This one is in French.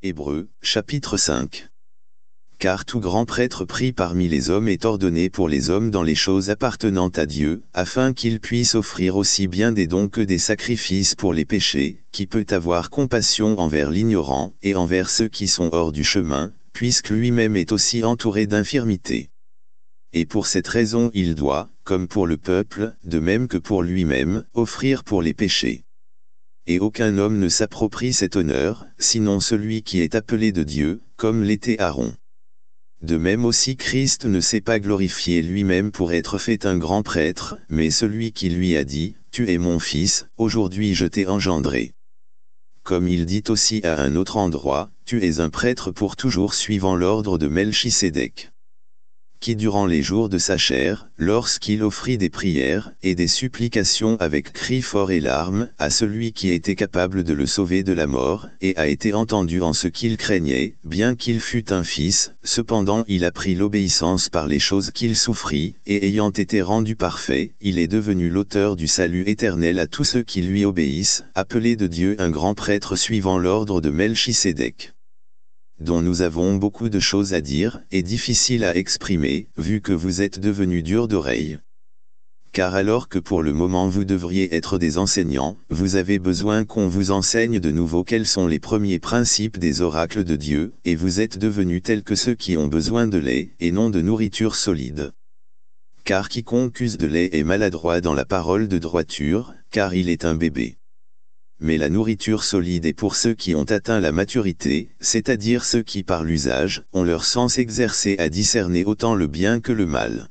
Hébreu, chapitre 5. Car tout grand prêtre pris parmi les hommes est ordonné pour les hommes dans les choses appartenant à Dieu, afin qu'il puisse offrir aussi bien des dons que des sacrifices pour les péchés, qui peut avoir compassion envers l'ignorant et envers ceux qui sont hors du chemin, puisque lui-même est aussi entouré d'infirmités. Et pour cette raison il doit, comme pour le peuple, de même que pour lui-même, offrir pour les péchés et aucun homme ne s'approprie cet honneur, sinon celui qui est appelé de Dieu, comme l'était Aaron. De même aussi Christ ne s'est pas glorifié lui-même pour être fait un grand prêtre, mais celui qui lui a dit, « Tu es mon fils, aujourd'hui je t'ai engendré. » Comme il dit aussi à un autre endroit, « Tu es un prêtre pour toujours suivant l'ordre de Melchisédek. » qui durant les jours de sa chair, lorsqu'il offrit des prières et des supplications avec cris fort et larmes à celui qui était capable de le sauver de la mort, et a été entendu en ce qu'il craignait, bien qu'il fût un fils, cependant il a pris l'obéissance par les choses qu'il souffrit, et ayant été rendu parfait, il est devenu l'auteur du salut éternel à tous ceux qui lui obéissent, appelé de Dieu un grand prêtre suivant l'ordre de Melchisédek dont nous avons beaucoup de choses à dire et difficiles à exprimer, vu que vous êtes devenus dur d'oreille. Car alors que pour le moment vous devriez être des enseignants, vous avez besoin qu'on vous enseigne de nouveau quels sont les premiers principes des oracles de Dieu, et vous êtes devenus tels que ceux qui ont besoin de lait, et non de nourriture solide. Car quiconque use de lait est maladroit dans la parole de droiture, car il est un bébé mais la nourriture solide est pour ceux qui ont atteint la maturité, c'est-à-dire ceux qui par l'usage, ont leur sens exercé à discerner autant le bien que le mal.